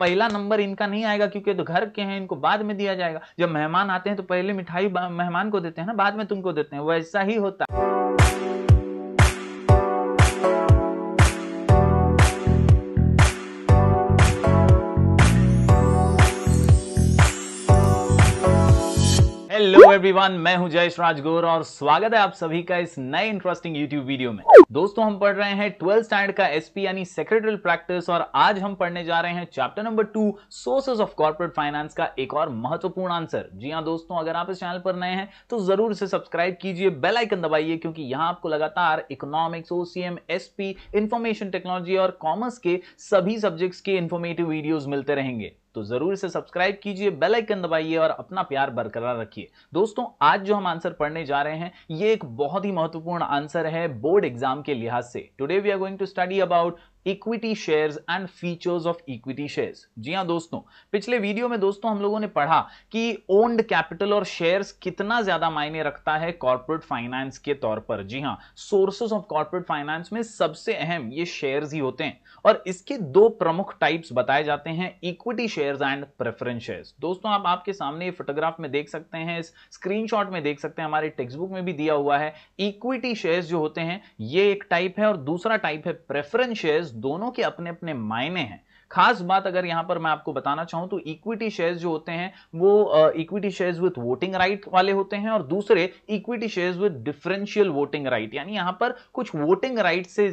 पहला नंबर इनका नहीं आएगा क्योंकि तो घर के हैं इनको बाद में दिया जाएगा जब मेहमान आते हैं तो पहले मिठाई मेहमान को देते हैं ना बाद में तुमको देते हैं वैसा ही होता है एवरीवन मैं हूं जयेश राजगोर और स्वागत है आप सभी का इस नए इंटरेस्टिंग यूट्यूब वीडियो में दोस्तों हम पढ़ रहे हैं ट्वेल्थ स्टैंड का एसपी यानी सेक्रेटरियल प्रैक्टिस और आज हम पढ़ने जा रहे हैं chapter number two sources of corporate finance का एक और महत्वपूर्ण आंसर जी हाँ दोस्तों अगर आप इस चैनल पर नए हैं तो जरूर इसे सब्सक्राइब कीजिए बेल आइकन दबाइए क्योंकि यहां आपको लगातार economics OCM SP information technology और कॉमर्स के सभी सब्जेक्ट्स के इन्फॉर्मेटिव वीडियोज मिलते रहेंगे तो जरूर से सब्सक्राइब कीजिए बेल आइकन दबाइए और अपना प्यार बरकरार रखिए दोस्तों आज जो हम आंसर पढ़ने जा रहे हैं ये एक बहुत ही महत्वपूर्ण आंसर है बोर्ड एग्जाम के लिहाज से today we are going to study about equity shares and features of equity shares जी हाँ दोस्तों पिछले वीडियो में दोस्तों हम लोगों ने पढ़ा कि ओन्ड कैपिटल और शेयर्स कितना ज्यादा मायने रखता है कॉर्पोरेट फाइनेंस के तौर पर जी हाँ सोर्सेस ऑफ कॉर्पोरेट फाइनेंस में सबसे अहम ये शेयर्स ही होते हैं और इसके दो प्रमुख टाइप्स बताए जाते हैं equity shares and preference shares दोस्तों आप आपके सामने ये फोटोग्राफ में देख सकते हैं इस स्क्रीनशॉट में देख सकते हैं हमारे टेक्स्ट बुक में भी दिया हुआ है इक्विटी शेयर्स जो होते हैं ये एक टाइप है और दूसरा टाइप है प्रेफरेंस शेयर्स दोनों के अपने अपने मायने हैं खास बात अगर यहां पर मैं आपको बताना चाहूं तो इक्विटी शेयर्स जो होते हैं वो equity shares with voting right वाले होते हैं और दूसरे equity shares with differential voting right यानी यहां पर कुछ वोटिंग राइट से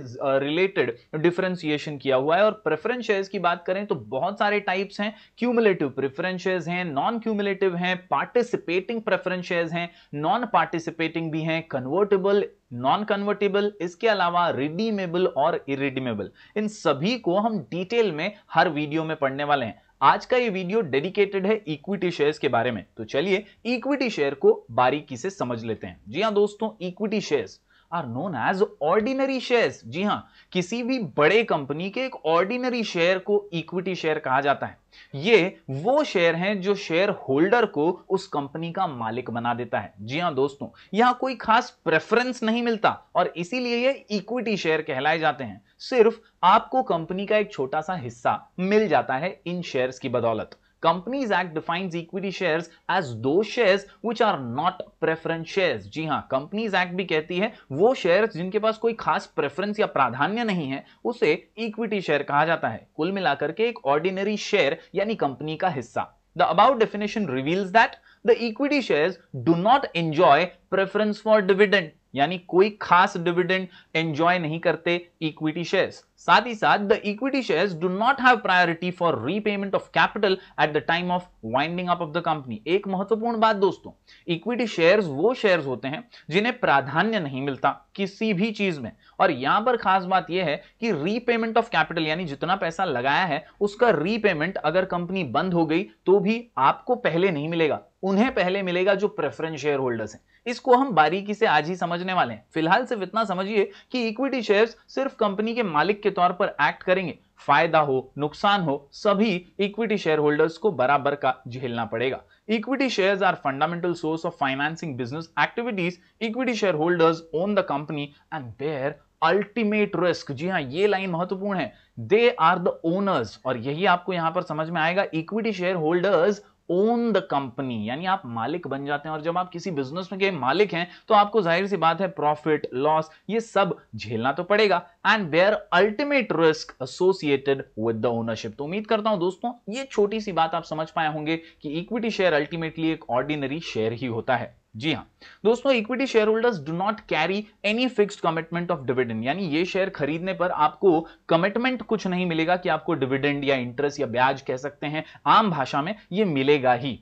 रिलेटेड डिफरेंशिएशन किया हुआ है और प्रेफरेंस शेयर्स की बात करें तो बहुत सारे टाइप्स हैं क्यूमुलेटिव प्रेफरेंस शेयर्स हैं नॉन क्यूमुलेटिव हैं पार्टिसिपेटिंग प्रेफरेंस शेयर्स हैं नॉन पार्टिसिपेटिंग भी हैं कन्वर्टेबल नॉन कन्वर्टेबल इसके अलावा रिडीमेबल और इरिडीमेबल इन सभी को हम डिटेल में हर वीडियो में पढ़ने वाले हैं आज का ये वीडियो डेडिकेटेड है इक्विटी शेयर्स के बारे में तो चलिए इक्विटी शेयर को बारीकी से समझ लेते हैं जी हाँ दोस्तों equity shares are known as ordinary shares जी हाँ किसी भी बड़े कंपनी के एक ऑर्डिनरी शेयर को इक्विटी शेयर कहा जाता है ये वो शेयर हैं जो शेयर होल्डर को उस कंपनी का मालिक बना देता है जी हाँ दोस्तों यहां कोई खास प्रेफरेंस नहीं मिलता और इसीलिए ये इक्विटी शेयर कहलाए जाते हैं सिर्फ आपको कंपनी का एक छोटा सा हिस्सा मिल जाता है इन शेयर्स की बदौलत companies act defines equity shares as those shares which are not preference shares जी हाँ कंपनीज एक्ट भी कहती है वो शेयर्स जिनके पास कोई खास प्रेफरेंस या प्राधान्य नहीं है उसे इक्विटी शेयर कहा जाता है कुल मिलाकर के एक ऑर्डिनरी शेयर यानी कंपनी का हिस्सा the about definition reveals that the equity shares do not enjoy preference for dividend यानी कोई खास डिविडेंड एंजॉय नहीं करते इक्विटी शेयर्स साथ ही साथ the equity shares do not have priority for repayment of capital at the time of winding up of the company एक महत्वपूर्ण बात दोस्तों इक्विटी शेयर्स वो शेयर्स होते हैं जिन्हें प्राधान्य नहीं मिलता किसी भी चीज में और यहां पर खास बात यह है कि रीपेमेंट ऑफ कैपिटल यानी जितना पैसा लगाया है उसका रीपेमेंट अगर कंपनी बंद हो गई तो भी आपको पहले नहीं मिलेगा उन्हें पहले मिलेगा जो प्रेफरेंस शेयर होल्डर्स हैं इसको हम बारीकी से आज ही समझने वाले हैं फिलहाल सिर्फ इतना समझिए कि इक्विटी शेयर्स सिर्फ कंपनी के मालिक के तौर पर एक्ट करेंगे फायदा हो नुकसान हो सभी इक्विटी शेयर होल्डर्स को बराबर का झेलना पड़ेगा equity shares are fundamental source of financing business activities equity share holders own the company and bear ultimate risk जी हाँ ये लाइन महत्वपूर्ण है दे आर द ओनर्स और यही आपको यहां पर समझ में आएगा equity share holders own the company यानी आप मालिक बन जाते हैं और जब आप किसी बिजनेस में के मालिक हैं तो आपको जाहिर सी बात है प्रॉफिट लॉस ये सब झेलना तो पड़ेगा and their ultimate risk associated with the ownership तो उम्मीद करता हूं दोस्तों ये छोटी सी बात आप समझ पाए होंगे कि इक्विटी शेयर अल्टीमेटली एक ऑर्डिनरी शेयर ही होता है जी हाँ दोस्तों equity share holders do not carry any fixed commitment of dividend यानी ये शेयर खरीदने पर आपको कमिटमेंट कुछ नहीं मिलेगा कि आपको डिविडेंड या इंटरेस्ट या ब्याज कह सकते हैं आम भाषा में ये मिलेगा ही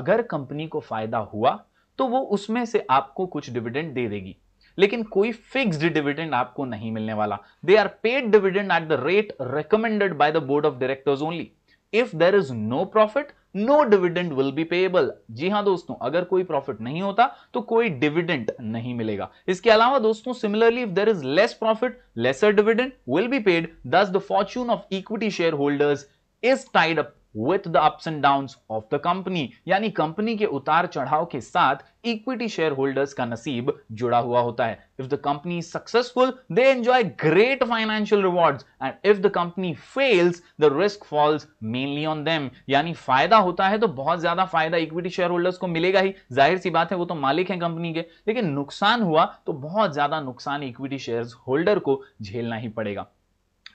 अगर कंपनी को फायदा हुआ तो वो उसमें से आपको कुछ डिविडेंड दे देगी लेकिन कोई फिक्स्ड डिविडेंड आपको नहीं मिलने वाला they are paid dividend at the rate recommended by the board of directors only if there is no profit no dividend will be payable जी हाँ दोस्तों अगर कोई प्रॉफिट नहीं होता तो कोई डिविडेंड नहीं मिलेगा इसके अलावा दोस्तों similarly if there is less profit lesser dividend will be paid thus the fortune of equity share holders is tied up with the ups and down of the company यानी कंपनी के उतार चढ़ाव के साथ इक्विटी शेयर होल्डर्स का नसीब जुड़ा हुआ होता है if the company successful they enjoy great financial reward and if the company fails the risk falls mainly on them यानी फायदा होता है तो बहुत ज्यादा फायदा इक्विटी शेयर होल्डर्स को मिलेगा ही जाहिर सी बात है वो तो मालिक है कंपनी के लेकिन नुकसान हुआ तो बहुत ज्यादा नुकसान इक्विटी शेयर होल्डर को झेलना ही पड़ेगा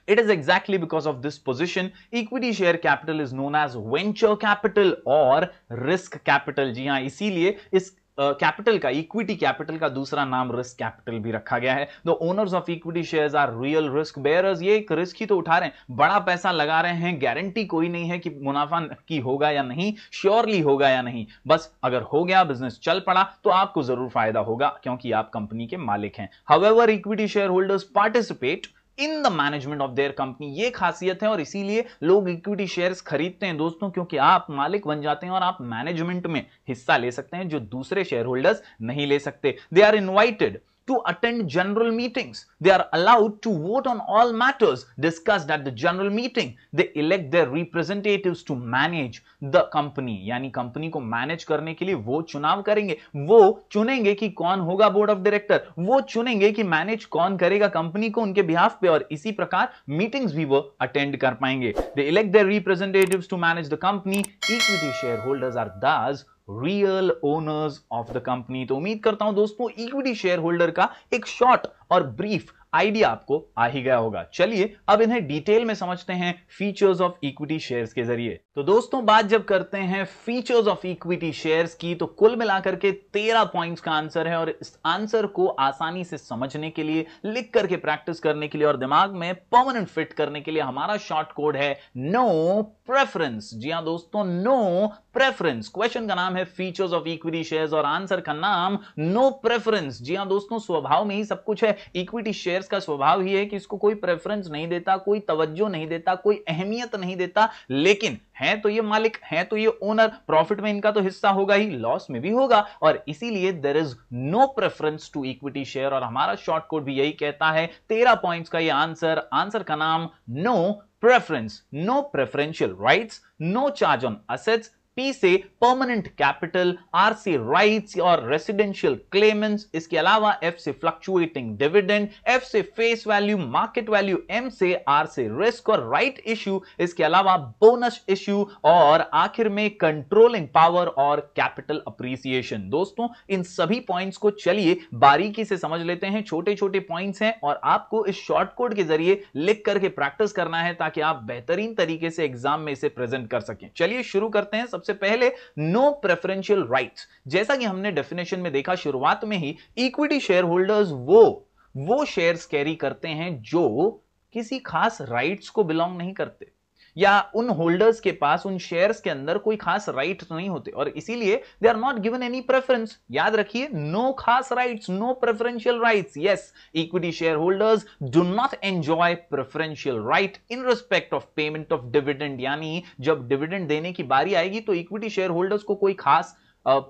It is exactly because of this position equity share capital is known as venture capital और risk capital जी हाँ इसीलिए इस कैपिटल uh, का इक्विटी कैपिटल का दूसरा नाम रिस्क कैपिटल भी रखा गया है the owners of equity shares are real risk bearers ये एक रिस्क ही तो उठा रहे हैं बड़ा पैसा लगा रहे हैं गारंटी कोई नहीं है कि मुनाफा की होगा या नहीं श्योरली होगा या नहीं बस अगर हो गया बिजनेस चल पड़ा तो आपको जरूर फायदा होगा क्योंकि आप कंपनी के मालिक हैं however equity share holders participate in the management of their company ये खासियत है और इसीलिए लोग इक्विटी शेयर्स खरीदते हैं दोस्तों क्योंकि आप मालिक बन जाते हैं और आप मैनेजमेंट में हिस्सा ले सकते हैं जो दूसरे शेयर होल्डर्स नहीं ले सकते they are invited to attend general meetings. They are allowed to vote on all matters discussed at the general meeting. They elect their representatives to manage the company. Yani company ko manage करने के लिए वो चुनाव करेंगे वो चुनेंगे कि कौन होगा board of director. वो चुनेंगे कि manage कौन करेगा company को उनके behalf पे और इसी प्रकार meetings भी वो attend कर पाएंगे They elect their representatives to manage the company. Equity shareholders are are real owners of the company तो उम्मीद करता हूं दोस्तों इक्विटी शेयर होल्डर का एक शॉर्ट और ब्रीफ आइडिया आपको आ ही गया होगा चलिए अब इन्हें डिटेल में समझते हैं फीचर्स ऑफ इक्विटी शेयर्स के जरिए तो दोस्तों बात जब करते हैं फीचर्स ऑफ इक्विटी शेयर्स की तो कुल मिलाकर के तेरह पॉइंट्स का आंसर है और इस आंसर को आसानी से समझने के लिए लिख करके प्रैक्टिस करने के लिए और दिमाग में परमानेंट फिट करने के लिए हमारा शॉर्ट कोड है नो प्रेफरेंस जी हाँ दोस्तों नो प्रेफरेंस क्वेश्चन का नाम है फीचर्स ऑफ इक्विटी शेयर्स और आंसर का नाम नो प्रेफरेंस जी हाँ दोस्तों स्वभाव में ही सब कुछ है इक्विटी शेयर्स का स्वभाव ही है कि इसको कोई प्रेफरेंस नहीं देता कोई तवज्जो नहीं देता कोई अहमियत नहीं देता लेकिन है तो ये मालिक है तो ये ओनर प्रॉफिट में इनका तो हिस्सा होगा ही लॉस में भी होगा और इसीलिए there is no preference to equity share और हमारा शॉर्ट कोड भी यही कहता है तेरह पॉइंट्स का ये आंसर आंसर का नाम no preference no preferential rights no charge on assets P से परमानेंट कैपिटल आर से राइट्स और रेसिडेंशियल क्लेमेंट्स इसके अलावा एफ से फ्लक्चुएटिंग डिविडेंड एफ से face value market value M से आर से रिस्क और राइट right इश्यू इसके अलावा बोनस इश्यू और आखिर में कंट्रोलिंग पावर और कैपिटल अप्रिसिएशन दोस्तों इन सभी पॉइंट्स को चलिए बारीकी से समझ लेते हैं छोटे छोटे पॉइंट्स हैं और आपको इस कोड के जरिए लिख करके प्रैक्टिस करना है ताकि आप बेहतरीन तरीके से एग्जाम में इसे प्रेजेंट कर सकें चलिए शुरू करते हैं सबसे पहले नो प्रेफरेंशियल राइट्स जैसा कि हमने डेफिनेशन में देखा शुरुआत में ही इक्विटी शेयर होल्डर्स वो वो शेयर्स कैरी करते हैं जो किसी खास राइट्स को बिलोंग नहीं करते या उन होल्डर्स के पास उन शेयर्स के अंदर कोई खास राइट नहीं होते और इसीलिए they are not given any preference याद रखिए नो खास rights no preferential rights yes equity share holders do not enjoy preferential right in respect of payment of dividend यानी जब डिविडेंड देने की बारी आएगी तो इक्विटी शेयर होल्डर्स को कोई खास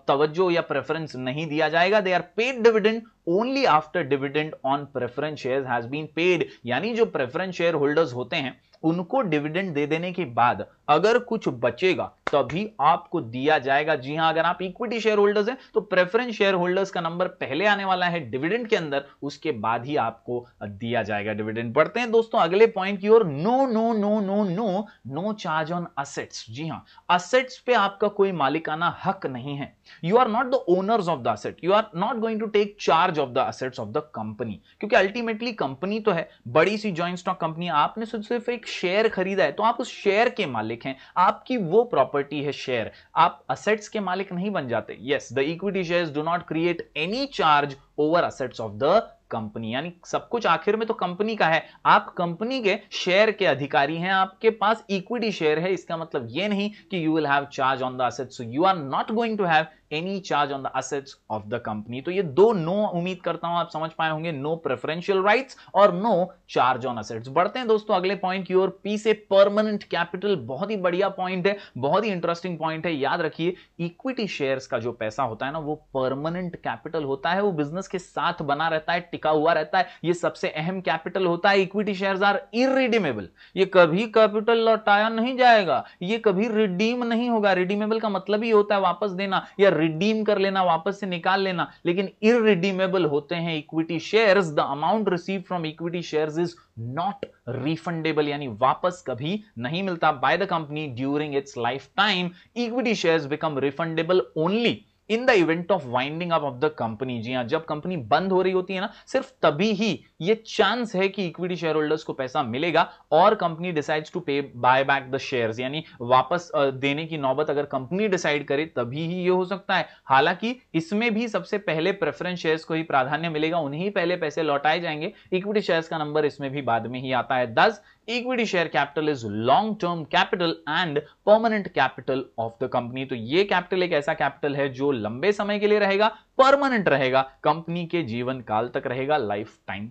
तवज्जो या प्रेफरेंस नहीं दिया जाएगा they are paid dividend only after dividend on preference share has been paid यानी जो प्रेफरेंस शेयर होल्डर्स होते हैं उनको डिविडेंड दे देने के बाद अगर कुछ बचेगा तभी आपको दिया जाएगा जी हां अगर आप इक्विटी शेयर होल्डर्स हैं तो प्रेफरेंस शेयर होल्डर्स का नंबर पहले आने वाला है डिविडेंड के अंदर उसके बाद ही आपको दिया जाएगा डिविडेंड बढ़ते हैं दोस्तों अगले पॉइंट की ओर no no no no no no charge on assets जी हाँ असेट्स पे आपका कोई मालिकाना हक नहीं है you are not the owners of the asset you are not going to take charge of the assets of the company क्योंकि अल्टीमेटली कंपनी तो है बड़ी सी ज्वाइंट स्टॉक कंपनी आपने सिर्फ एक शेयर खरीदा है तो आप उस शेयर के मालिक हैं आपकी वो प्रॉपर्टी प्रॉपर्टी है शेयर आप असेट्स के मालिक नहीं बन जाते yes the equity share do not create any charge over assets of the company यानी सब कुछ आखिर में तो कंपनी का है आप कंपनी के शेयर के अधिकारी हैं आपके पास इक्विटी शेयर है इसका मतलब ये नहीं कि you will have charge on the assets so you are not going to have any charge on the assets of the company तो ये दो नो उम्मीद करता हूं आप समझ पाए होंगे नो प्रेफरेंशियल राइट्स और नो चार्ज ऑन असेट्स बढ़ते हैं दोस्तों अगले पॉइंट की ओर पी से परमानेंट कैपिटल बहुत ही बढ़िया पॉइंट है बहुत ही इंटरेस्टिंग पॉइंट है याद रखिए इक्विटी शेयर्स का जो पैसा होता है ना वो परमानेंट कैपिटल होता है वो बिजनेस के साथ बना रहता है टिका हुआ रहता है ये सबसे अहम कैपिटल होता है इक्विटी शेयर आर इरिडीमेबल ये कभी कैपिटल लौटाया नहीं जाएगा ये कभी रिडीम नहीं होगा रिडीमेबल का मतलब ही होता है वापस देना या रिडीम कर लेना वापस से निकाल लेना लेकिन इरिडीमेबल होते हैं equity shares the amount receive from equity shares is not refundable यानी वापस कभी नहीं मिलता by the company during its lifetime equity shares become refundable only in the event of winding up of the company जी हाँ जब company बंद हो रही होती है ना सिर्फ तभी ही ये चांस है कि इक्विटी शेयर होल्डर्स को पैसा मिलेगा और company decides to pay buy back the shares यानी वापस देने की नौबत अगर कंपनी डिसाइड करे तभी ही ये हो सकता है हालांकि इसमें भी सबसे पहले प्रेफरेंस शेयर्स को ही प्राधान्य मिलेगा उन्हीं पहले पैसे लौटाए जाएंगे इक्विटी शेयर्स का नंबर इसमें भी बाद में ही आता है thus equity share capital is long term capital and permanent capital of the company तो ये कैपिटल एक ऐसा कैपिटल है जो लंबे समय के लिए रहेगा परमानेंट रहेगा कंपनी के जीवन काल तक रहेगा लाइफ टाइम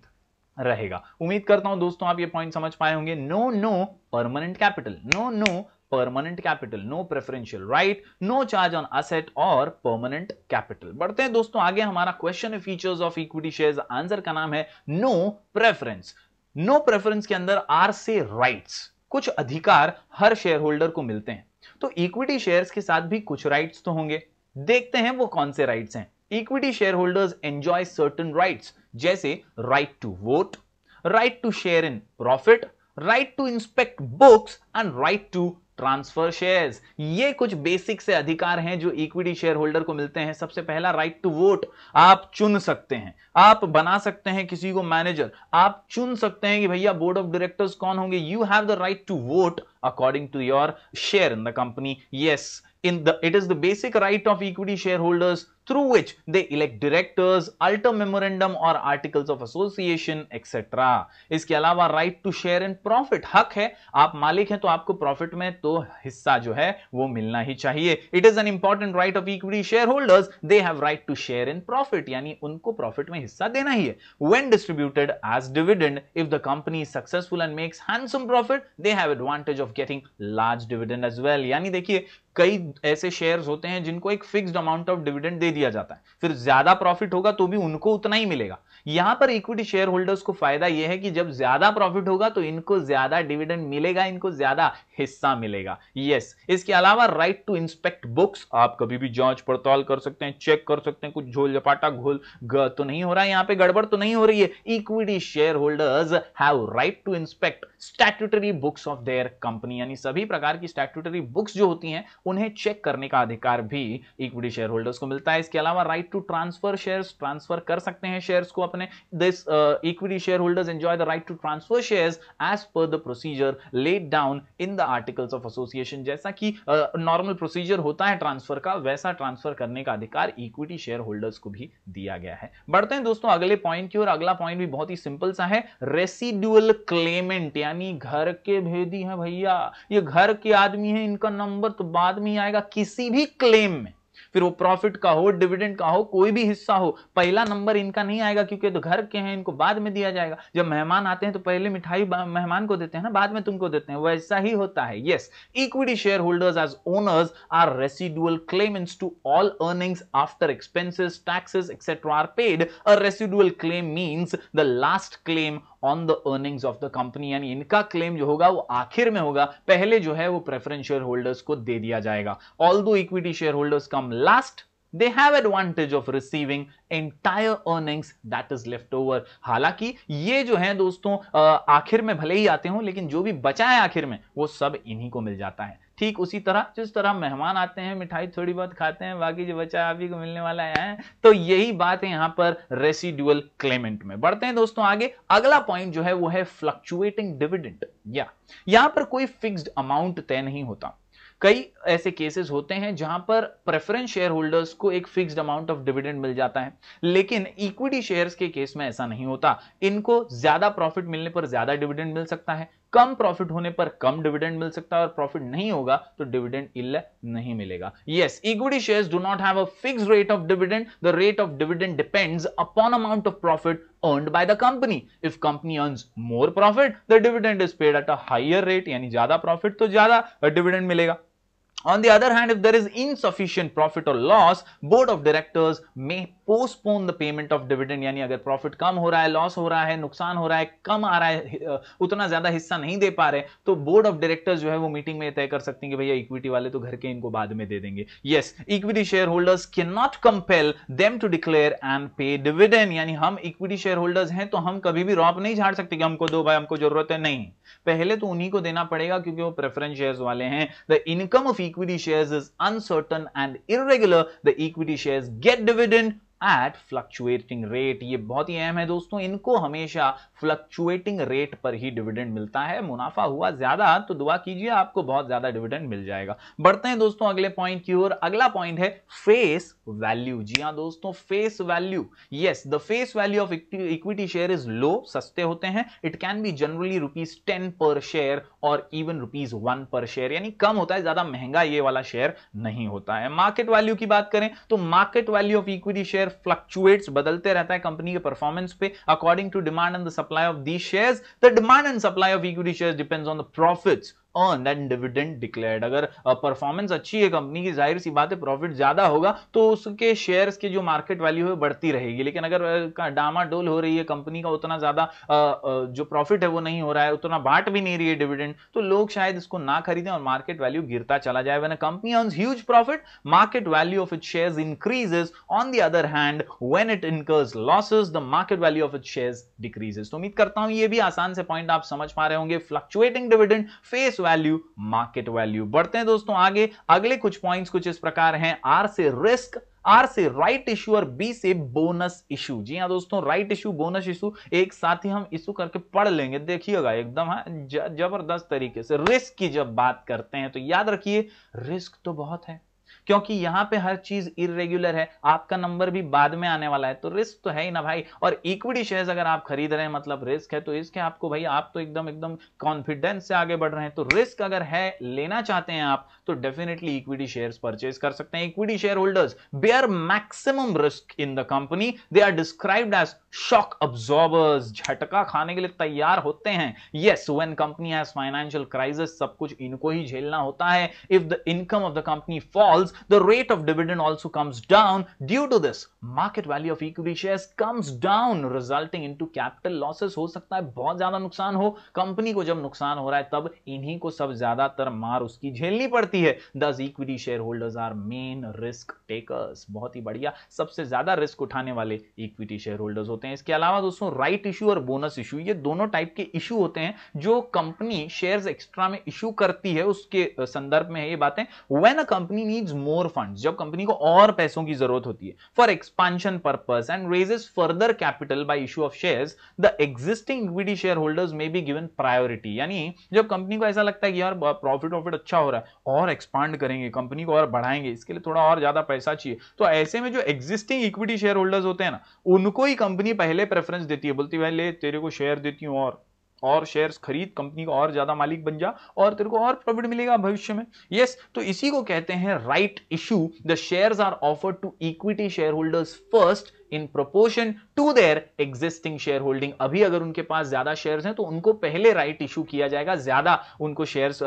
रहेगा उम्मीद करता हूं दोस्तों आप ये पॉइंट समझ पाए होंगे no no permanent capital no no permanent capital no preferential right no charge on asset और परमानेंट कैपिटल बढ़ते हैं दोस्तों आगे हमारा question features of equity shares answer का नाम है no no preference no preference के अंदर आर से राइट्स कुछ अधिकार हर शेयर होल्डर को मिलते हैं तो इक्विटी शेयर्स के साथ भी कुछ राइट्स तो होंगे देखते हैं वो कौन से राइट्स हैं equity share holders enjoy certain rights जैसे right to vote right to share in profit right to inspect books and right to transfer shares ये कुछ बेसिक से अधिकार हैं जो इक्विटी शेयर होल्डर को मिलते हैं सबसे पहला राइट टू वोट आप चुन सकते हैं आप बना सकते हैं किसी को मैनेजर आप चुन सकते हैं कि भैया बोर्ड ऑफ डायरेक्टर्स कौन होंगे you have the right to vote according to your share in the company yes in the it is the basic right of equity share holders through which they elect directors, alter memorandum or articles of association, etc. iske alawa right to share in profit hak hai aap malik हैं to aapko profit mein to hissa jo hai wo milna hi chahiye It is an important right of equity shareholders. They have right to share in profit. yani unko profit mein hissa dena hi hai When distributed as dividend, if the company is successful and makes handsome profit, they have advantage of getting large dividend as well. yani dekhiye kai aise shares hote hain jinko ek fixed amount of dividend दे दिया जाता है फिर ज्यादा profit होगा तो भी उनको उतना ही मिलेगा यहां पर इक्विटी शेयर होल्डर्स को फायदा यह है कि जब ज्यादा प्रॉफिट होगा तो इनको ज्यादा डिविडेंड मिलेगा इनको ज्यादा हिस्सा मिलेगा यस इसके अलावा राइट टू इंस्पेक्ट बुक्स आप कभी भी जांच पड़ताल कर सकते हैं चेक कर सकते हैं कुछ झोल झपाटा घोल तो नहीं हो रहा है यहां पर गड़बड़ तो नहीं हो रही है equity share holders have right to inspect statutory books of their company यानी सभी प्रकार की स्टैट्यूटरी बुक्स जो होती हैं उन्हें चेक करने का अधिकार भी इक्विटी शेयर होल्डर्स को मिलता है इसके अलावा right to transfer shares transfer कर सकते हैं शेयर्स को अपने this equity share holders enjoy the right to transfer shares as per the procedure laid down in the articles of association जैसा कि नॉर्मल uh, प्रोसीजर होता है ट्रांसफर का वैसा ट्रांसफर करने का अधिकार इक्विटी शेयर होल्डर्स को भी दिया गया है बढ़ते हैं दोस्तों अगले पॉइंट की और अगला पॉइंट भी बहुत ही सिंपल सा है रेसिड्यूअल क्लेमेंट या यानी घर के भेदी हैं भैया ये घर के आदमी हैं इनका नंबर तो बाद में आएगा किसी भी क्लेम में फिर वो प्रॉफिट का हो डिविडेंड का हो कोई भी हिस्सा हो पहला नंबर इनका नहीं आएगा क्योंकि तो घर के हैं इनको बाद में दिया जाएगा जब मेहमान आते हैं तो पहले मिठाई मेहमान को देते हैं ना बाद में तुमको देते हैं वैसा ही होता है yes equity share holders as owners are residual claimants to all earnings after expenses taxes etcetera are paid a residual claim means the last claim on the earnings of the company यानी इनका claim जो होगा वो आखिर में होगा पहले जो है वो प्रेफरेंस शेयर होल्डर्स को दे दिया जाएगा although equity share holders come last they have advantage of receiving entire earnings that is left over हालांकि ये जो है दोस्तों आखिर में भले ही आते हो लेकिन जो भी बचा है आखिर में वो सब इन्हीं को मिल जाता है ठीक उसी तरह जिस तरह मेहमान आते हैं मिठाई थोड़ी बहुत खाते हैं बाकी जो बचा आप ही को मिलने वाला है तो यही बात है यहां पर रेसिड्यूअल क्लेमेंट में बढ़ते हैं दोस्तों आगे अगला पॉइंट जो है वो है फ्लक्चुएटिंग डिविडेंट या यहां पर कोई फिक्स्ड अमाउंट तय नहीं होता कई ऐसे केसेस होते हैं जहां पर प्रेफरेंस शेयर होल्डर्स को एक फिक्स्ड अमाउंट ऑफ डिविडेंड मिल जाता है लेकिन इक्विटी शेयर्स के केस में ऐसा नहीं होता इनको ज्यादा प्रॉफिट मिलने पर ज्यादा डिविडेंड मिल सकता है कम प्रॉफिट होने पर कम डिविडेंड मिल सकता है और प्रॉफिट नहीं होगा तो डिविडेंड इल नहीं मिलेगा yes equity shares do not have a fix rate of dividend the rate of dividend depends upon amount of profit earned by the company if company earns more profit the dividend is paid at a higher rate yani zyada profit to zyada dividend milega On the other hand, if there is insufficient profit or loss, board of directors may postpone the payment of dividend यानी अगर profit कम हो रहा है loss हो रहा है नुकसान हो रहा है कम आ रहा है उतना ज्यादा हिस्सा नहीं दे पा रहे तो बोर्ड ऑफ डायरेक्टर्स जो है वो मीटिंग में तय कर सकते हैं कि भैया इक्विटी वाले तो घर के इनको बाद में दे देंगे yes equity share holders can not compel them to declare and pay dividend यानी हम इक्विटी शेयर होल्डर्स हैं तो हम कभी भी रॉप नहीं झाड़ सकते कि हमको दो भाई हमको जरूरत है नहीं पहले तो उन्हीं को देना पड़ेगा क्योंकि वो प्रेफरेंस शेयर वाले हैं the income of equity shares is uncertain and irregular, the equity shares get dividend at fluctuating rate ये बहुत ही अहम है दोस्तों इनको हमेशा फ्लक्चुएटिंग रेट पर ही डिविडेंड मिलता है मुनाफा हुआ ज्यादा तो दुआ कीजिए आपको बहुत ज्यादा डिविडेंड मिल जाएगा बढ़ते हैं दोस्तों अगले पॉइंट की ओर अगला पॉइंट है फेस वैल्यू जी हाँ दोस्तों face value yes the face value of equity share is low सस्ते होते हैं it can be generally rupees ten per share और even rupees one per share यानी कम होता है ज्यादा महंगा ये वाला शेयर नहीं होता है मार्केट वैल्यू की बात करें तो market value of equity share fluctuates बदलते रहता है कंपनी के परफॉर्मेंस पे according to demand and the supply of the shares the demand and supply of equity shares depends on the profits earn that dividend declared अगर performance अच्छी है company की जाहिर सी बात है प्रॉफिट ज्यादा होगा तो उसके शेयर्स की जो मार्केट वैल्यू है बढ़ती रहेगी लेकिन अगर डामाडोल हो रही है कंपनी का उतना ज्यादा जो प्रॉफिट है वो नहीं हो रहा है उतना बांट भी नहीं रही है डिविडेंड तो लोग शायद इसको ना खरीदें और मार्केट वैल्यू गिरता चला जाए when a company earn huge profit market value of it share increases on the other hand when it incurs losses the market value of it share decreases तो उम्मीद करता हूं ये भी आसान से पॉइंट आप समझ पा रहे होंगे fluctuating dividend face value market value बढ़ते हैं दोस्तों आगे अगले कुछ पॉइंट्स कुछ इस प्रकार हैं आर से रिस्क आर से राइट इशू और बी से बोनस इशू जी हाँ दोस्तों राइट इशू बोनस इशू एक साथ ही हम इशू करके पढ़ लेंगे देखिएगा एकदम हाँ, जबरदस्त तरीके से रिस्क की जब बात करते हैं तो याद रखिए रिस्क तो बहुत है क्योंकि यहां पे हर चीज इरेगुलर है आपका नंबर भी बाद में आने वाला है तो रिस्क तो है ही ना भाई और इक्विटी शेयर्स अगर आप खरीद रहे हैं मतलब रिस्क है तो इसके आपको भाई आप तो एकदम एकदम कॉन्फिडेंस से आगे बढ़ रहे हैं तो रिस्क अगर है लेना चाहते हैं आप तो डेफिनेटली इक्विटी शेयर परचेज कर सकते हैं equity share holders bear maximum risk in the company they are described as shock absorbers झटका खाने के लिए तैयार होते हैं yes when company has financial crisis सब कुछ इनको ही झेलना होता है if the income of the company falls the rate of dividend also comes down due to this market value of equity shares comes down resulting into capital losses हो सकता है बहुत ज्यादा नुकसान हो कंपनी को जब नुकसान हो रहा है तब इन्हीं को सब ज्यादातर मार उसकी झेलनी पड़ती है thus equity share holders are main risk takers बहुत ही बढ़िया सबसे ज्यादा रिस्क उठाने वाले इक्विटी शेयर होल्डर्स होते हैं इसके अलावा दोस्तों राइट इशू और बोनस इशू ये दोनों टाइप के इशू होते हैं जो कंपनी शेयर्स एक्स्ट्रा में इशू करती है उसके संदर्भ में है ये बातें when a company needs more fund जब कंपनी को और पैसों की जरूरत होती है for expansion purpose and raises further capital by issue of share the existing equity share holders may be given priority यानी जब कंपनी को ऐसा लगता है कि यार प्रॉफिट वॉफिट अच्छा हो रहा है और एक्सपांड करेंगे कंपनी को और बढ़ाएंगे इसके लिए थोड़ा और ज्यादा पैसा चाहिए तो ऐसे में जो एग्जिस्टिंग इक्विटी शेयर होल्डर्स होते हैं ना उनको ही कंपनी पहले प्रेफरेंस देती है बोलती है भाई ले तेरे को शेयर देती हूँ और और शेयर्स खरीद कंपनी का और ज्यादा मालिक बन जा और तेरे को और प्रॉफिट मिलेगा भविष्य में यस yes, तो इसी को कहते हैं right issue the shares are offered to equity share holders first in proportion to their existing share holding अभी अगर उनके पास ज्यादा शेयर्स हैं तो उनको पहले राइट इशू किया जाएगा ज्यादा उनको शेयर्स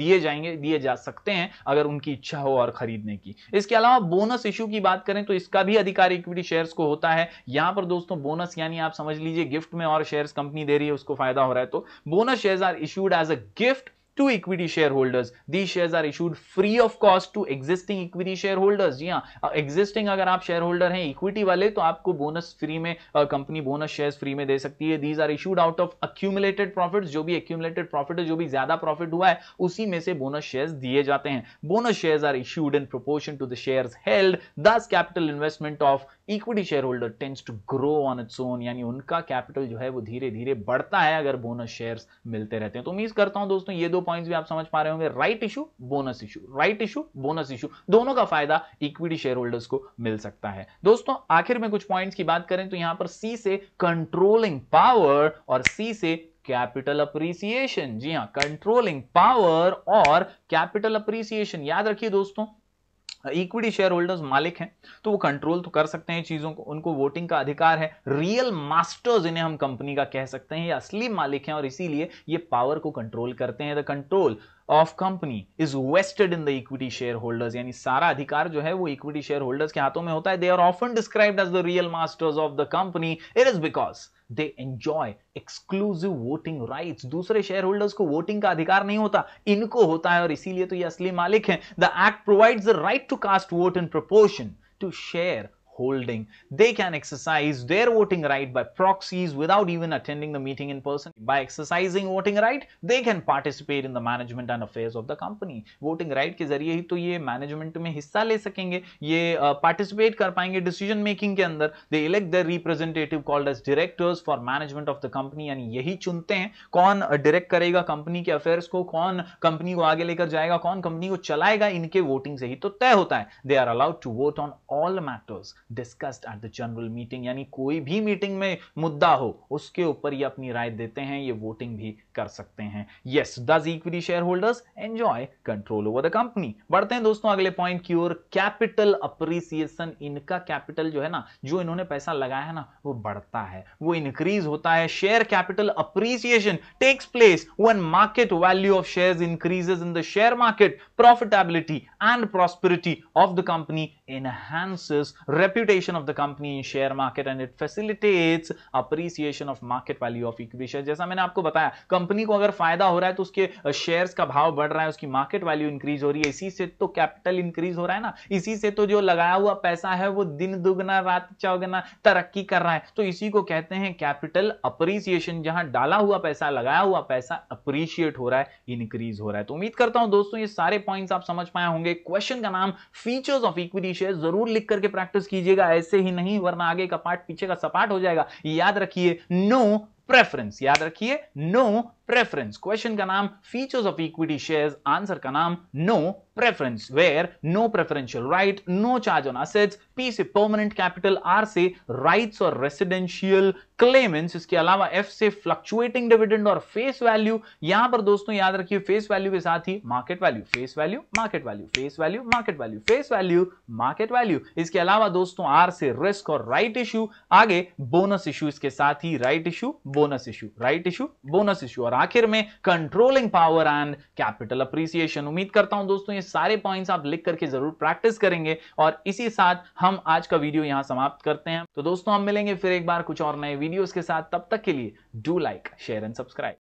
दिए जाएंगे दिए जा सकते हैं अगर उनकी इच्छा हो और खरीदने की इसके अलावा बोनस इशू की बात करें तो इसका भी अधिकार इक्विटी शेयर्स को होता है यहां पर दोस्तों बोनस यानी आप समझ लीजिए गिफ्ट में और शेयर्स कंपनी दे रही है उसको फायदा हो रहा है तो bonus shares are issued as a gift to equity shareholders. These shares are issued free of cost to existing equity shareholders. जी हाँ existing अगर आप shareholder हैं equity वाले तो आपको bonus free में company bonus shares free में दे सकती है. These are issued out of accumulated profits. जो भी accumulated profit है जो भी ज्यादा profit हुआ है उसी में से bonus shares दिए जाते हैं. Bonus shares are issued in proportion to the shares held. Thus capital investment of equity share holder tends to grow on its own यानी उनका कैपिटल जो है वो धीरे धीरे बढ़ता है अगर बोनस शेयर्स मिलते रहते हैं तो उम्मीद करता हूं दोस्तों ये दो पॉइंट्स भी आप समझ पा रहे होंगे right issue bonus issue right issue bonus issue दोनों का फायदा इक्विटी शेयर होल्डर्स को मिल सकता है दोस्तों आखिर में कुछ पॉइंट्स की बात करें तो यहां पर सी से कंट्रोलिंग पावर और सी से कैपिटल अप्रिसिएशन जी हाँ कंट्रोलिंग पावर और कैपिटल अप्रिसिएशन याद रखिए दोस्तों इक्विटी शेयर होल्डर्स मालिक हैं तो वो कंट्रोल तो कर सकते हैं चीज़ों को उनको वोटिंग का अधिकार है रियल मास्टर्स इन्हें हम कंपनी का कह सकते हैं ये असली मालिक हैं और इसीलिए ये पावर को कंट्रोल करते हैं the control of company is vested in the equity share holders यानी सारा अधिकार जो है वो इक्विटी शेयर होल्डर्स के हाथों में होता है they are often described as the real masters of the company it is because they enjoy exclusive voting right दूसरे शेयर होल्डर्स को वोटिंग का अधिकार नहीं होता इनको होता है और इसीलिए तो ये असली मालिक है the act provide the right to cast vote in proportion to share holding. They can exercise their voting right by proxies without even attending the meeting in person. By exercising voting right, they can participate in the management and affairs of the company. Voting right के जरिए ही तो ये management में हिस्सा ले सकेंगे ये participate कर पाएंगे decision making के अंदर They elect their representative called as directors for management of the company यानी यही चुनते हैं कौन direct करेगा company के affairs को कौन company को आगे लेकर जाएगा कौन company को चलाएगा इनके voting से ही तो तय होता है They are allowed to vote on all matters discussed at the general meeting यानी कोई भी मीटिंग में मुद्दा हो उसके ऊपर ये अपनी राय देते हैं ये वोटिंग भी कर सकते हैं yes thus equity share holders enjoy control over the company बढ़ते हैं दोस्तों अगले पॉइंट की ओर कैपिटल अप्रिसिएशन इनका कैपिटल जो है ना जो इन्होंने पैसा लगाया है ना वो बढ़ता है वो इंक्रीज होता है share capital appreciation takes place when market value of share increases in the share market profitability and prosperity of the company enhances रेप्यू reputation of the company in share market and it facilitates appreciation of market value of equity shares जैसा मैंने आपको बताया company को अगर फायदा हो रहा है तो उसके शेयर्स का भाव बढ़ रहा है उसकी मार्केट वैल्यू इंक्रीज हो रही है इसी से तो कैपिटल इंक्रीज हो रहा है ना इसी से तो जो लगाया हुआ पैसा है वो दिन दुगना रात चौगना तरक्की कर रहा है तो इसी को कहते हैं कैपिटल अप्रिसिएशन जहां डाला हुआ पैसा लगाया हुआ पैसा अप्रिशिएट हो रहा है इंक्रीज हो रहा है तो उम्मीद करता हूं दोस्तों ये सारे पॉइंट्स आप समझ पाए होंगे क्वेश्चन का नाम फीचर्स ऑफ इक्विटी शेयर जरूर लिख करके प्रैक्टिस कीजिए कीजिएगा ऐसे ही नहीं वरना आगे का पार्ट पीछे का सपाट हो जाएगा याद रखिए नो प्रेफरेंस याद रखिए नो प्रेफरेंस क्वेश्चन का नाम features of equity shares answer का नाम no preference where no preferential right no charge on assets P से परमानेंट कैपिटल आर से राइट्स और रेसिडेंशियल क्लेमेंट्स इसके अलावा एफ से फ्लक्चुएटिंग डिविडेंड और फेस वैल्यू यहां पर दोस्तों याद रखिए फेस वैल्यू के साथ ही market value face value market value face value market value face value market value इसके अलावा दोस्तों आर से रिस्क और राइट इशू आगे बोनस इशू इसके साथ ही right issue bonus issue right issue bonus issue और आखिर में controlling power and capital appreciation उम्मीद करता हूं दोस्तों ये सारे पॉइंट्स आप लिख करके जरूर प्रैक्टिस करेंगे और इसी साथ हम आज का वीडियो यहां समाप्त करते हैं तो दोस्तों हम मिलेंगे फिर एक बार कुछ और नए वीडियोस के साथ तब तक के लिए do like share and subscribe